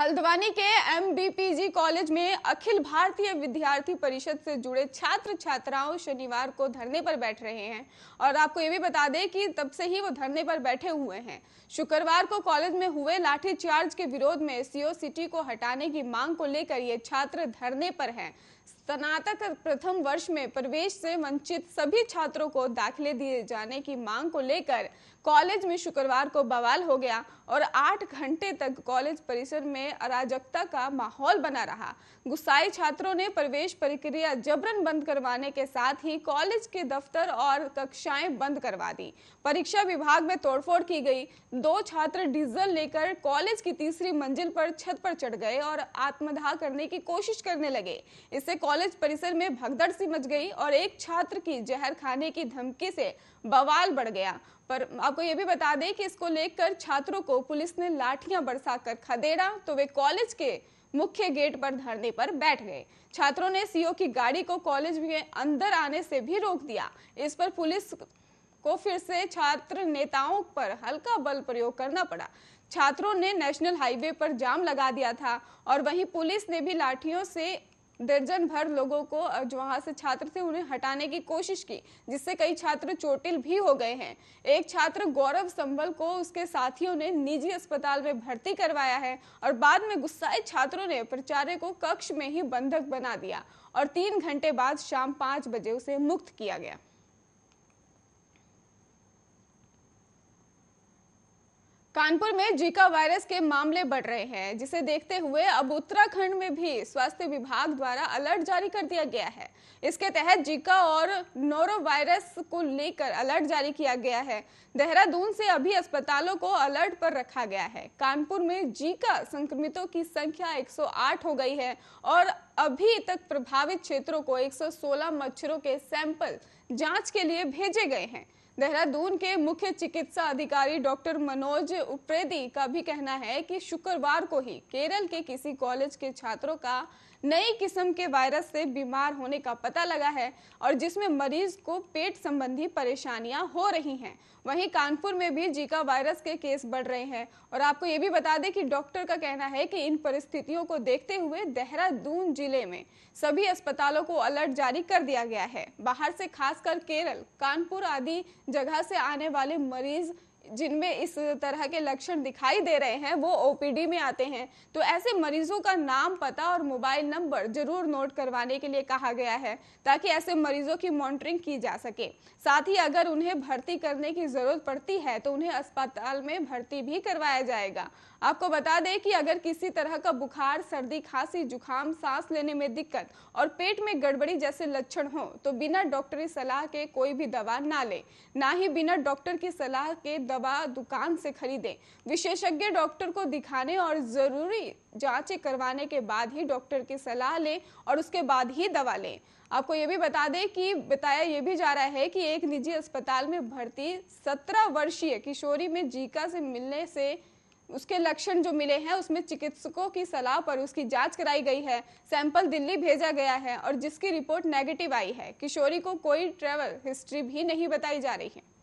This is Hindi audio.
हल्द्वानी के एम कॉलेज में अखिल भारतीय विद्यार्थी परिषद से जुड़े छात्र छात्राओं शनिवार को धरने पर बैठ रहे हैं और आपको ये भी बता दें कि तब से ही वो धरने पर बैठे हुए हैं शुक्रवार को कॉलेज में हुए लाठीचार्ज के विरोध में सीओ सिटी को हटाने की मांग को लेकर ये छात्र धरने पर हैं स्नातक प्रथम वर्ष में प्रवेश से वंचित सभी छात्रों को दाखिले दिए जाने की मांग को लेकर कॉलेज में शुक्रवार को बवाल हो गया और आठ घंटे तक कॉलेज परिसर में अराजकता का माहौल बना रहा गुस्साए छात्रों ने प्रवेश प्रक्रिया जबरन बंद करवाने के साथ ही कॉलेज के दफ्तर और कक्षाएं बंद करवा दी परीक्षा विभाग में तोड़फोड़ की गई दो छात्र डीजल लेकर कॉलेज की तीसरी मंजिल पर छत पर चढ़ गए और आत्मदाह करने की कोशिश करने लगे इससे कॉलेज परिसर में भगदड़ सी मच गई और एक छात्र की जहर खाने की धमकी से बवाल बढ़ गया पर आपको ये भी बता दें कि इसको लेकर छात्रों को पुलिस ने लाठियां बरसाकर खदेड़ा तो वे कॉलेज के मुख्य गेट पर धरने पर बैठ गए छात्रों ने सीओ की गाड़ी को कॉलेज में अंदर आने से भी रोक दिया इस पर पुलिस को फिर से छात्र नेताओं पर हल्का बल प्रयोग करना पड़ा छात्रों ने नेशनल हाईवे पर जाम लगा दिया था और वहीं पुलिस ने भी लाठियों से दर्जन भर लोगों को जो वहां से छात्र थे उन्हें हटाने की कोशिश की जिससे कई छात्र चोटिल भी हो गए हैं एक छात्र गौरव संबल को उसके साथियों ने निजी अस्पताल में भर्ती करवाया है और बाद में गुस्साए छात्रों ने प्रचार्य को कक्ष में ही बंधक बना दिया और तीन घंटे बाद शाम पाँच बजे उसे मुक्त किया गया कानपुर में जीका वायरस के मामले बढ़ रहे हैं जिसे देखते हुए अब उत्तराखंड में भी स्वास्थ्य विभाग द्वारा अलर्ट जारी कर दिया गया है इसके तहत जीका और नोरो वायरस को लेकर अलर्ट जारी किया गया है देहरादून से अभी अस्पतालों को अलर्ट पर रखा गया है कानपुर में जीका संक्रमितों की संख्या 108 हो गई है और अभी तक प्रभावित क्षेत्रों को 116 मच्छरों के सैंपल जांच के लिए भेजे गए हैं देहरादून के मुख्य चिकित्सा अधिकारी डॉक्टर मनोज उप्रेदी का भी कहना है कि शुक्रवार को ही केरल के किसी कॉलेज के छात्रों का नई किस्म के वायरस से बीमार होने का पता लगा है और जिसमें मरीज को पेट संबंधी परेशानियां हो रही हैं वहीं कानपुर में भी जीका वायरस के केस बढ़ रहे हैं और आपको ये भी बता दें कि डॉक्टर का कहना है कि इन परिस्थितियों को देखते हुए देहरादून जिले में सभी अस्पतालों को अलर्ट जारी कर दिया गया है बाहर से खासकर केरल कानपुर आदि जगह से आने वाले मरीज जिनमें इस तरह के लक्षण दिखाई दे रहे हैं वो ओपीडी में आते हैं तो ऐसे मरीजों का नाम पता और मोबाइल नंबर जरूर नोट करवाने के लिए कहा गया है ताकि ऐसे मरीजों की मॉनिटरिंग की जा सके साथ ही अगर उन्हें भर्ती करने की ज़रूरत पड़ती है तो उन्हें अस्पताल में भर्ती भी करवाया जाएगा आपको बता दें कि अगर किसी तरह का बुखार सर्दी खांसी जुकाम सांस लेने में दिक्कत और पेट में गड़बड़ी जैसे लक्षण हो तो बिना डॉक्टरी सलाह के कोई भी दवा ना ले ना ही बिना डॉक्टर की सलाह के दवा दवा दुकान से खरीदें विशेषज्ञ डॉक्टर को दिखाने और ज़रूरी जांचें करवाने के बाद ही डॉक्टर की सलाह लें और उसके बाद ही दवा लें आपको ये भी बता दें कि बताया ये भी जा रहा है कि एक निजी अस्पताल में भर्ती सत्रह वर्षीय किशोरी में जीका से मिलने से उसके लक्षण जो मिले हैं उसमें चिकित्सकों की सलाह पर उसकी जांच कराई गई है सैंपल दिल्ली भेजा गया है और जिसकी रिपोर्ट नेगेटिव आई है किशोरी को कोई ट्रेवल हिस्ट्री भी नहीं बताई जा रही है